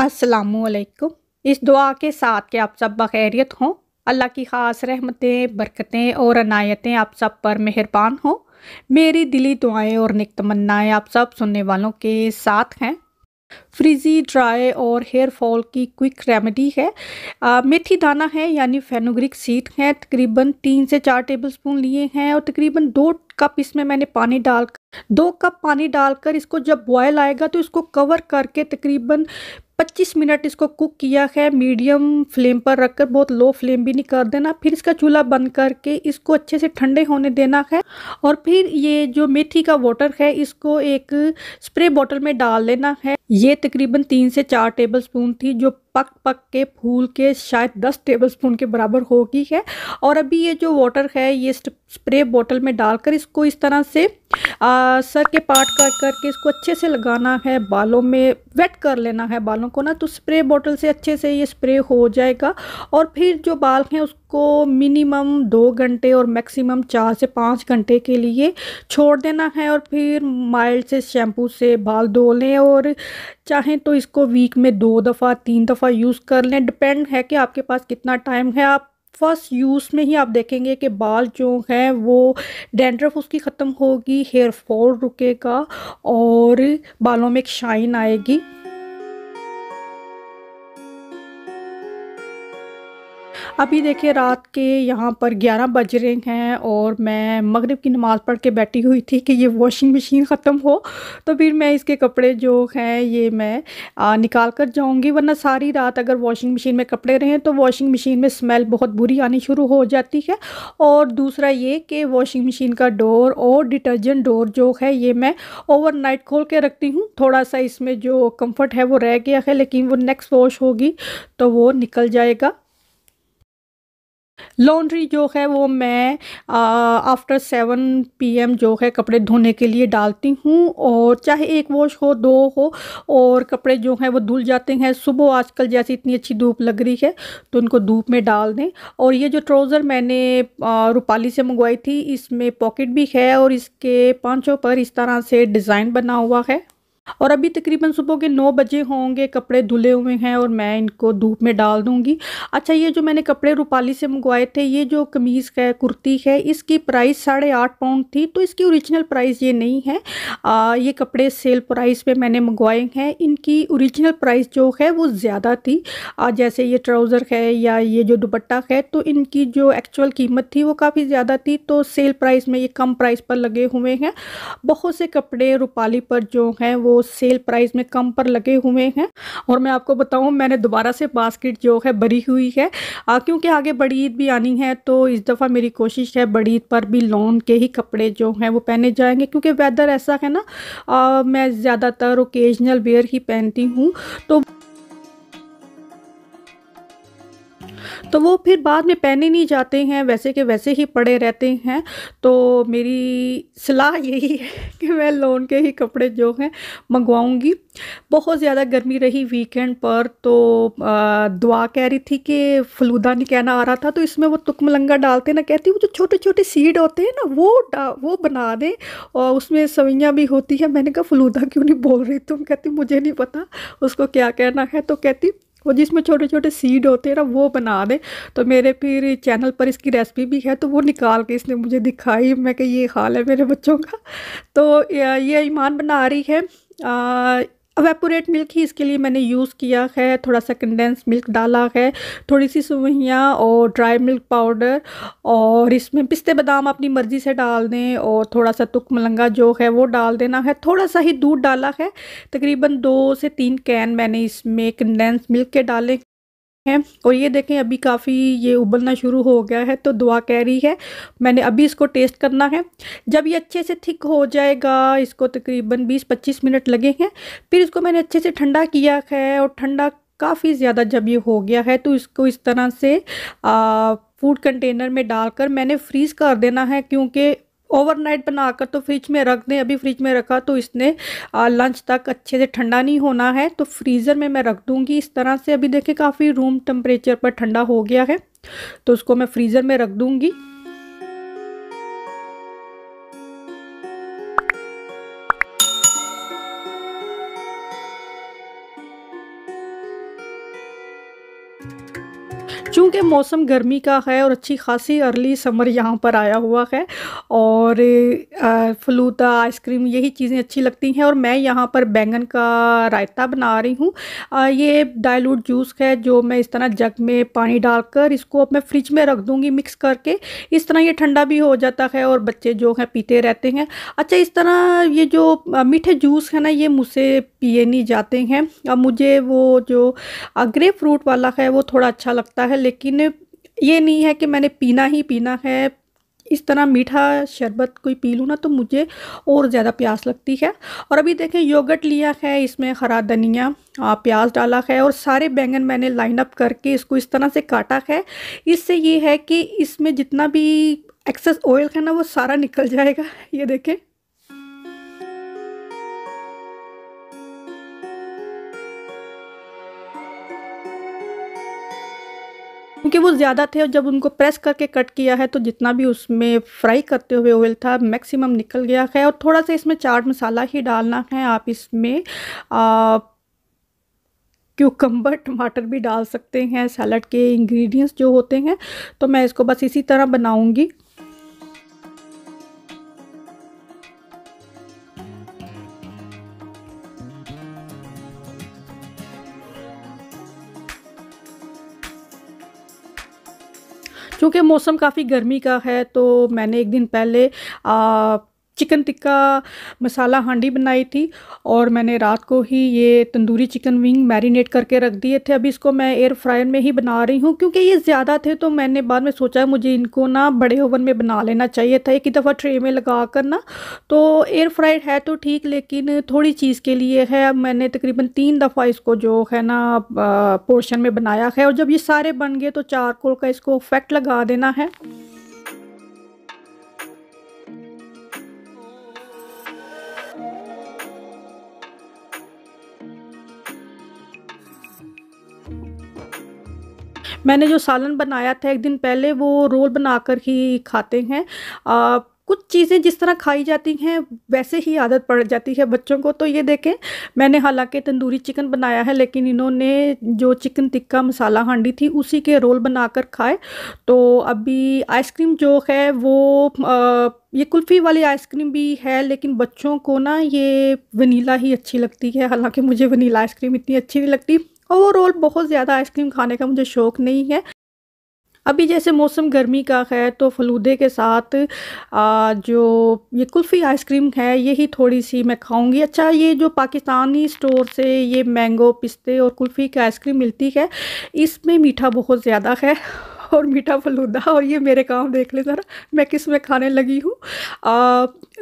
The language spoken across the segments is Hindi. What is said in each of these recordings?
असलकुम इस दुआ के साथ के आप सब बखैरियत हों अल्लाह की ख़ास रहमतें बरकतें और अनायतें आप सब पर मेहरबान हों मेरी दिली दुआएं और निक तमन्नाएँ आप सब सुनने वालों के साथ हैं फ्रीजी ड्राई और हेयर फॉल की क्विक रेमेडी है आ, मेथी दाना है यानी फेनोग्रिक सीड है तकरीबन तीन से चार टेबल स्पून लिए हैं और तकरीबन दो कप इसमें मैंने पानी डाल दो कप पानी डालकर इसको जब बॉयल आएगा तो इसको कवर करके तकरीबन 25 मिनट इसको कुक किया है मीडियम फ्लेम पर रखकर बहुत लो फ्लेम भी नहीं कर देना फिर इसका चूल्हा बंद करके इसको अच्छे से ठंडे होने देना है और फिर ये जो मेथी का वाटर है इसको एक स्प्रे बॉटल में डाल लेना है ये तकरीबन तीन से चार टेबल स्पून थी जो पक पक के फूल के शायद दस टेबल स्पून के बराबर होगी है और अभी ये जो वाटर है ये स्प्रे बोतल में डालकर इसको इस तरह से आ, सर के पार्ट कर करके इसको अच्छे से लगाना है बालों में वेट कर लेना है बालों को ना तो स्प्रे बोतल से अच्छे से ये स्प्रे हो जाएगा और फिर जो बाल हैं उसको को मिनिमम दो घंटे और मैक्सिमम चार से पाँच घंटे के लिए छोड़ देना है और फिर माइल्ड से शैम्पू से बाल धो लें और चाहें तो इसको वीक में दो दफ़ा तीन दफ़ा यूज़ कर लें डिपेंड है कि आपके पास कितना टाइम है आप फर्स्ट यूज़ में ही आप देखेंगे कि बाल जो हैं वो डेंड्रफ उसकी ख़त्म होगी हेयर फॉल रुकेगा और बालों में एक शाइन आएगी अभी देखिए रात के यहाँ पर 11 बज रहे हैं और मैं मगरिब की नमाज़ पढ़ के बैठी हुई थी कि ये वॉशिंग मशीन ख़त्म हो तो फिर मैं इसके कपड़े जो हैं ये मैं आ, निकाल कर जाऊँगी वरना सारी रात अगर वॉशिंग मशीन में कपड़े रहें तो वॉशिंग मशीन में स्मेल बहुत बुरी आनी शुरू हो जाती है और दूसरा ये कि वॉशिंग मशीन का डोर और डिटर्जेंट डोर जो है ये मैं नाइट खोल के रखती हूँ थोड़ा सा इसमें जो कम्फर्ट है वो रह गया है लेकिन वो नेक्स्ट वॉश होगी तो वो निकल जाएगा लॉन्ड्री जो है वो मैं आफ्टर सेवन पीएम जो है कपड़े धोने के लिए डालती हूँ और चाहे एक वॉश हो दो हो और कपड़े जो हैं वो धुल जाते हैं सुबह आजकल जैसी इतनी अच्छी धूप लग रही है तो उनको धूप में डाल दें और ये जो ट्राउज़र मैंने रूपाली से मंगवाई थी इसमें पॉकेट भी है और इसके पाँचों पर इस तरह से डिज़ाइन बना हुआ है और अभी तकरीबन सुबह के नौ बजे होंगे कपड़े धुले हुए हैं और मैं इनको धूप में डाल दूँगी अच्छा ये जो मैंने कपड़े रूपाली से मंगवाए थे ये जो कमीज़ है कुर्ती है इसकी प्राइस साढ़े आठ पाउंड थी तो इसकी औरिजिनल प्राइस ये नहीं है आ, ये कपड़े सेल प्राइस पे मैंने मंगवाए हैं इनकी औरिजिनल प्राइस जो है वो ज़्यादा थी आ, जैसे ये ट्राउज़र है या ये जो दुपट्टा है तो इनकी जो एक्चुअल कीमत थी वो काफ़ी ज़्यादा थी तो सेल प्राइस में ये कम प्राइस पर लगे हुए हैं बहुत से कपड़े रूपाली पर जो हैं वो सेल प्राइस में कम पर लगे हुए हैं और मैं आपको बताऊँ मैंने दोबारा से बास्केट जो है भरी हुई है क्योंकि आगे बड़ी ईद भी आनी है तो इस दफ़ा मेरी कोशिश है बड़ी ईद पर भी लॉन के ही कपड़े जो हैं वो पहने जाएंगे क्योंकि वेदर ऐसा है ना आ, मैं ज़्यादातर ओकेजनल वेयर ही पहनती हूँ तो तो वो फिर बाद में पहने नहीं जाते हैं वैसे के वैसे ही पड़े रहते हैं तो मेरी सलाह यही है कि मैं लोन के ही कपड़े जो हैं मंगवाऊंगी बहुत ज़्यादा गर्मी रही वीकेंड पर तो दुआ कह रही थी कि फलूदा नहीं कहना आ रहा था तो इसमें वो तुकमलंगा डालते ना कहती वो जो छोटे छोटे सीड होते हैं ना वो वो बना दें और उसमें सवैयाँ भी होती है मैंने कहा फलूदा क्यों नहीं बोल रही तुम कहती मुझे नहीं पता उसको क्या कहना है तो कहती और जिसमें छोटे छोटे सीड होते हैं ना वो बना दें तो मेरे फिर चैनल पर इसकी रेसिपी भी है तो वो निकाल के इसने मुझे दिखाई मैं कि ये हाल है मेरे बच्चों का तो ये ईमान बना रही है आ, वेपोरेट मिल्क ही इसके लिए मैंने यूज़ किया है थोड़ा सा कंडेंस मिल्क डाला है थोड़ी सी सुवैयाँ और ड्राई मिल्क पाउडर और इसमें पिस्ते बादाम अपनी मर्ज़ी से डाल दें और थोड़ा सा तुक मलंगा जो है वो डाल देना है थोड़ा सा ही दूध डाला है तकरीबन दो से तीन कैन मैंने इसमें कंडेंस मिल्क के डाले हैं और ये देखें अभी काफ़ी ये उबलना शुरू हो गया है तो दुआ कह रही है मैंने अभी इसको टेस्ट करना है जब ये अच्छे से थिक हो जाएगा इसको तकरीबन 20-25 मिनट लगे हैं फिर इसको मैंने अच्छे से ठंडा किया है और ठंडा काफ़ी ज़्यादा जब ये हो गया है तो इसको इस तरह से फूड कंटेनर में डालकर मैंने फ्रीज़ कर देना है क्योंकि ओवरनाइट बनाकर तो फ्रिज में रख दें अभी फ्रिज में रखा तो इसने लंच तक अच्छे से ठंडा नहीं होना है तो फ्रीज़र में मैं रख दूँगी इस तरह से अभी देखें काफ़ी रूम टेम्परेचर पर ठंडा हो गया है तो उसको मैं फ्रीज़र में रख दूँगी चूँकि मौसम गर्मी का है और अच्छी खासी अर्ली समर यहाँ पर आया हुआ है और फलूता आइसक्रीम यही चीज़ें अच्छी लगती हैं और मैं यहाँ पर बैंगन का रायता बना रही हूँ ये डायलूट जूस है जो मैं इस तरह जग में पानी डालकर इसको अब मैं फ्रिज में रख दूँगी मिक्स करके इस तरह ये ठंडा भी हो जाता है और बच्चे जो हैं पीते रहते हैं अच्छा इस तरह ये जो मीठे जूस है ना ये मुझसे पिए नहीं जाते हैं अब मुझे वो जो ग्रे फ्रूट वाला है वो थोड़ा अच्छा लगता है लेकिन ये नहीं है कि मैंने पीना ही पीना है इस तरह मीठा शरबत कोई पी लूँ ना तो मुझे और ज़्यादा प्यास लगती है और अभी देखें योगट लिया है इसमें हरा धनिया प्याज डाला है और सारे बैंगन मैंने लाइन अप करके इसको इस तरह से काटा है इससे ये है कि इसमें जितना भी एक्सेस ऑयल है ना वो सारा निकल जाएगा ये देखें क्योंकि वो ज़्यादा थे और जब उनको प्रेस करके कट किया है तो जितना भी उसमें फ्राई करते हुए ऑयल था मैक्सिमम निकल गया है और थोड़ा सा इसमें चाट मसाला ही डालना है आप इसमें क्यूकम्बर टमाटर भी डाल सकते हैं सैलड के इंग्रेडिएंट्स जो होते हैं तो मैं इसको बस इसी तरह बनाऊँगी क्योंकि मौसम काफ़ी गर्मी का है तो मैंने एक दिन पहले आ, चिकन टिक्का मसाला हांडी बनाई थी और मैंने रात को ही ये तंदूरी चिकन विंग मैरिनेट करके रख दिए थे अभी इसको मैं एयर फ्रायर में ही बना रही हूँ क्योंकि ये ज़्यादा थे तो मैंने बाद में सोचा मुझे इनको ना बड़े ओवन में बना लेना चाहिए था एक ही दफ़ा ट्रे में लगा कर ना तो एयर फ्रायर है तो ठीक लेकिन थोड़ी चीज़ के लिए है अब मैंने तकरीबन तीन दफ़ा इसको जो है ना पोर्शन में बनाया है और जब ये सारे बन गए तो चारकोल का इसको इफेक्ट लगा देना है मैंने जो सालन बनाया था एक दिन पहले वो रोल बनाकर ही खाते हैं कुछ चीज़ें जिस तरह खाई जाती हैं वैसे ही आदत पड़ जाती है बच्चों को तो ये देखें मैंने हालांकि तंदूरी चिकन बनाया है लेकिन इन्होंने जो चिकन टिक्का मसाला हांडी थी उसी के रोल बनाकर खाए तो अभी आइसक्रीम जो है वो आ, ये कुल्फ़ी वाली आइसक्रीम भी है लेकिन बच्चों को ना ये वनीला ही अच्छी लगती है हालांकि मुझे वनीला आइसक्रीम इतनी अच्छी नहीं लगती ओवरऑल बहुत ज़्यादा आइसक्रीम खाने का मुझे शौक़ नहीं है अभी जैसे मौसम गर्मी का है तो फलूदे के साथ आ, जो ये कुल्फ़ी आइसक्रीम है यही थोड़ी सी मैं खाऊंगी अच्छा ये जो पाकिस्तानी स्टोर से ये मैंगो पिस्ते और कुल्फ़ी की आइसक्रीम मिलती है इसमें मीठा बहुत ज़्यादा है और मीठा फलूदा और ये मेरे काम देख ले ज़रा मैं किस में खाने लगी हूँ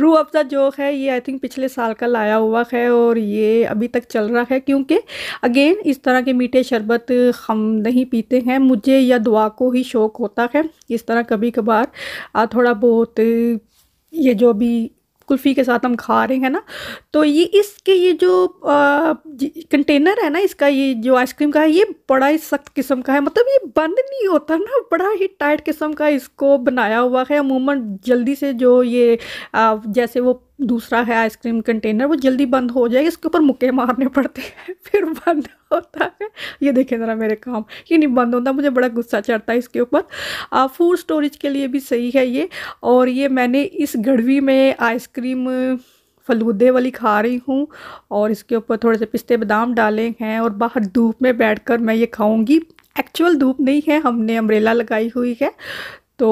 रू अफजा जो है ये आई थिंक पिछले साल का लाया हुआ है और ये अभी तक चल रहा है क्योंकि अगेन इस तरह के मीठे शरबत हम नहीं पीते हैं मुझे या दुआ को ही शौक़ होता है इस तरह कभी कभार थोड़ा बहुत ये जो भी कुल्फ़ी के साथ हम खा रहे हैं ना तो ये इसके ये जो कंटेनर है ना इसका ये जो आइसक्रीम का है ये बड़ा ही सख्त किस्म का है मतलब ये बंद नहीं होता ना बड़ा ही टाइट किस्म का इसको बनाया हुआ है अमूमन जल्दी से जो ये आ, जैसे वो दूसरा है आइसक्रीम कंटेनर वो जल्दी बंद हो जाएगा इसके ऊपर मुक्के मारने पड़ते हैं फिर बंद होता है ये देखें ज़रा मेरे काम ये नहीं बंद होता मुझे बड़ा गुस्सा चढ़ता है इसके ऊपर फूड स्टोरेज के लिए भी सही है ये और ये मैंने इस गढ़वी में आइसक्रीम फलूदे वाली खा रही हूँ और इसके ऊपर थोड़े से पिस्ते बादाम डाले हैं और बाहर धूप में बैठ मैं ये खाऊँगी एक्चुअल धूप नहीं है हमने अम्ब्रेला लगाई हुई है तो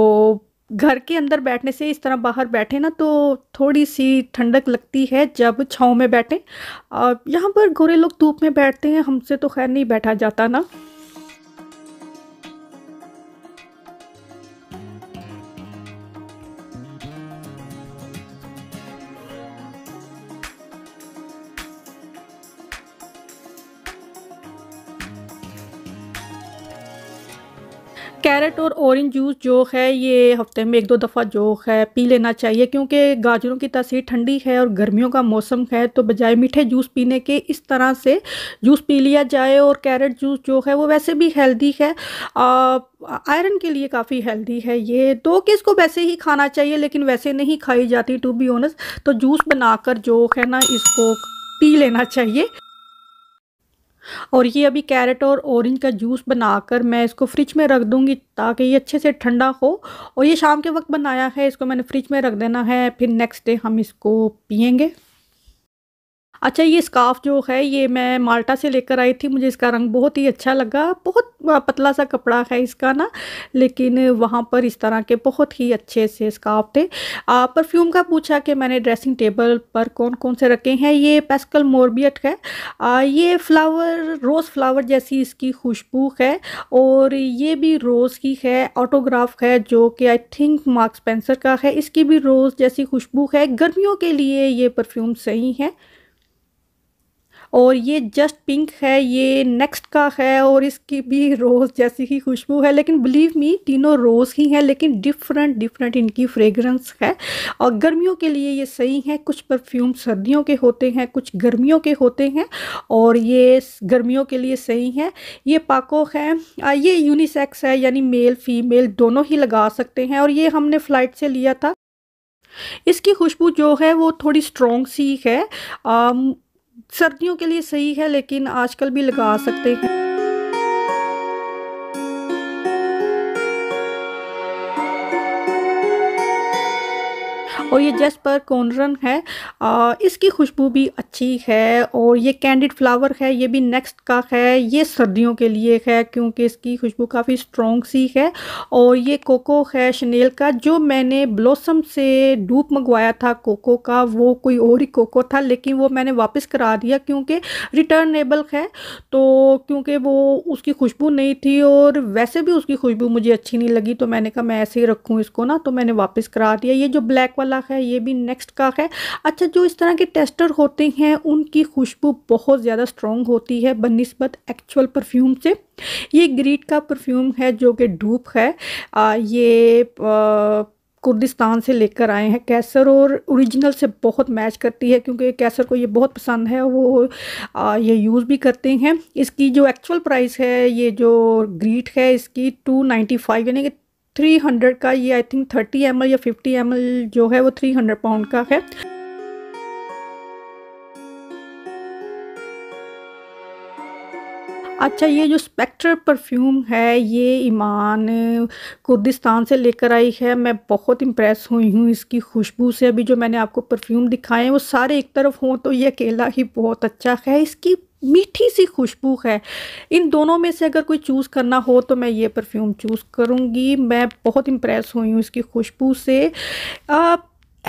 घर के अंदर बैठने से इस तरह बाहर बैठे ना तो थोड़ी सी ठंडक लगती है जब छाँव में बैठें यहाँ पर गोरे लोग धूप में बैठते हैं हमसे तो खैर नहीं बैठा जाता ना कैरेट और ऑरेंज जूस जो है ये हफ्ते में एक दो दफ़ा जो है पी लेना चाहिए क्योंकि गाजरों की तासीर ठंडी है और गर्मियों का मौसम है तो बजाय मीठे जूस पीने के इस तरह से जूस पी लिया जाए और कैरेट जूस जो है वो वैसे भी हेल्दी है आयरन के लिए काफ़ी हेल्दी है ये तो कि इसको वैसे ही खाना चाहिए लेकिन वैसे नहीं खाई जाती टू बी ओनस तो जूस बनाकर जो है ना इसको पी लेना चाहिए और ये अभी कैरेट और ऑरेंज का जूस बनाकर मैं इसको फ्रिज में रख दूँगी ताकि ये अच्छे से ठंडा हो और ये शाम के वक्त बनाया है इसको मैंने फ्रिज में रख देना है फिर नेक्स्ट डे हम इसको पियेंगे अच्छा ये स्काफ़ जो है ये मैं माल्टा से लेकर आई थी मुझे इसका रंग बहुत ही अच्छा लगा बहुत पतला सा कपड़ा है इसका ना लेकिन वहाँ पर इस तरह के बहुत ही अच्छे से स्काफ थे परफ्यूम का पूछा कि मैंने ड्रेसिंग टेबल पर कौन कौन से रखे हैं ये पेस्कल मोरबियट है आ, ये फ्लावर रोज़ फ्लावर जैसी इसकी खुशबू है और ये भी रोज़ की है ऑटोग्राफ है जो कि आई थिंक मार्क्सपेंसर का है इसकी भी रोज़ जैसी खुशबू है गर्मियों के लिए ये परफ्यूम सही है और ये जस्ट पिंक है ये नेक्स्ट का है और इसकी भी रोज़ जैसी ही खुशबू है लेकिन बिलीव मी तीनों रोज़ ही हैं लेकिन डिफरेंट डिफरेंट इनकी फ्रेगरेंस है और गर्मियों के लिए ये सही हैं कुछ परफ्यूम सर्दियों के होते हैं कुछ गर्मियों के होते हैं और ये गर्मियों के लिए सही हैं ये पाको है ये यूनिसेक्स है यानी मेल फीमेल दोनों ही लगा सकते हैं और ये हमने फ़्लाइट से लिया था इसकी खुशबू जो है वो थोड़ी स्ट्रॉन्ग सी है आ, सर्दियों के लिए सही है लेकिन आजकल भी लगा सकते हैं और ये जैस्पर कॉनरन है आ, इसकी खुशबू भी अच्छी है और ये कैंडिड फ्लावर है ये भी नेक्स्ट का है ये सर्दियों के लिए है क्योंकि इसकी खुशबू काफ़ी स्ट्रॉन्ग सी है और ये कोको है शनेल का जो मैंने ब्लॉसम से डूप मंगवाया था कोको का वो कोई और ही कोको था लेकिन वो मैंने वापस करा दिया क्योंकि रिटर्नेबल है तो क्योंकि वो उसकी खुशबू नहीं थी और वैसे भी उसकी खुशबू मुझे अच्छी नहीं लगी तो मैंने कहा मैं ऐसे ही रखूँ इसको ना तो मैंने वापस करा दिया ये जो ब्लैक वाला का है ये भी नेक्स्ट का है अच्छा जो इस तरह के टेस्टर होते हैं उनकी खुशबू बहुत ज़्यादा स्ट्रॉन्ग होती है बनस्बत एक्चुअल परफ्यूम से ये ग्रीट का परफ्यूम है जो कि डूप है आ, ये आ, कुर्दिस्तान से लेकर आए हैं कैसर और ओरिजिनल से बहुत मैच करती है क्योंकि कैसर को ये बहुत पसंद है वो आ, ये यूज़ भी करते हैं इसकी जो एक्चुअल प्राइस है ये जो ग्रीट है इसकी टू नाइन्टी फाइव यानी कि 300 का ये आई थिंक 30 एम या 50 एम जो है वो 300 पाउंड का है अच्छा ये जो स्पेक्टर परफ्यूम है ये ईमान कुर्दिस्तान से लेकर आई है मैं बहुत इम्प्रेस हुई हूँ इसकी खुशबू से अभी जो मैंने आपको परफ्यूम दिखाए हैं वो सारे एक तरफ हों तो ये अकेला ही बहुत अच्छा है इसकी मीठी सी खुशबू है इन दोनों में से अगर कोई चूज़ करना हो तो मैं ये परफ्यूम चूज़ करूँगी मैं बहुत इम्प्रेस हुई हूँ इसकी खुशबू से आप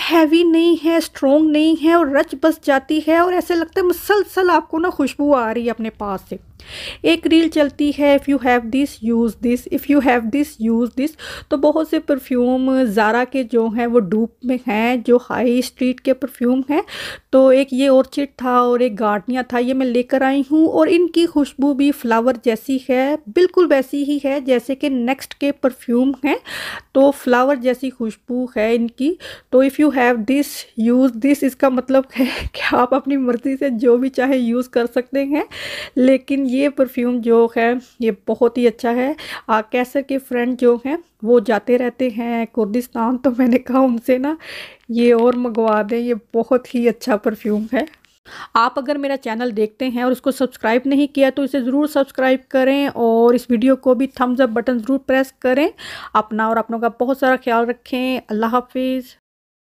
हैवी नहीं है स्ट्रॉन्ग नहीं है और रच बस जाती है और ऐसे लगता है मुसलसल आपको ना खुशबू आ रही है अपने पास से एक रील चलती है if you have this use this if you have this use this तो बहुत से परफ्यूम ज़ारा के जो हैं वो डूप में हैं जो हाई स्ट्रीट के परफ्यूम हैं तो एक ये ऑर्चिड था और एक गार्डनिया था ये मैं लेकर आई हूँ और इनकी खुशबू भी फ्लावर जैसी है बिल्कुल वैसी ही है जैसे कि नेक्स्ट के परफ्यूम हैं तो फ्लावर जैसी खुशबू है इनकी तो if you have this use this इसका मतलब है कि आप अपनी मर्ज़ी से जो भी चाहे यूज़ कर सकते हैं लेकिन ये परफ्यूम जो है ये बहुत ही अच्छा है आ, कैसर के फ्रेंड जो हैं वो जाते रहते हैं कुर्दिस्तान तो मैंने कहा उनसे ना ये और मंगवा दें ये बहुत ही अच्छा परफ्यूम है आप अगर मेरा चैनल देखते हैं और उसको सब्सक्राइब नहीं किया तो इसे ज़रूर सब्सक्राइब करें और इस वीडियो को भी थम्स अप बटन ज़रूर प्रेस करें अपना और अपनों का बहुत सारा ख्याल रखें अल्लाह हाफिज़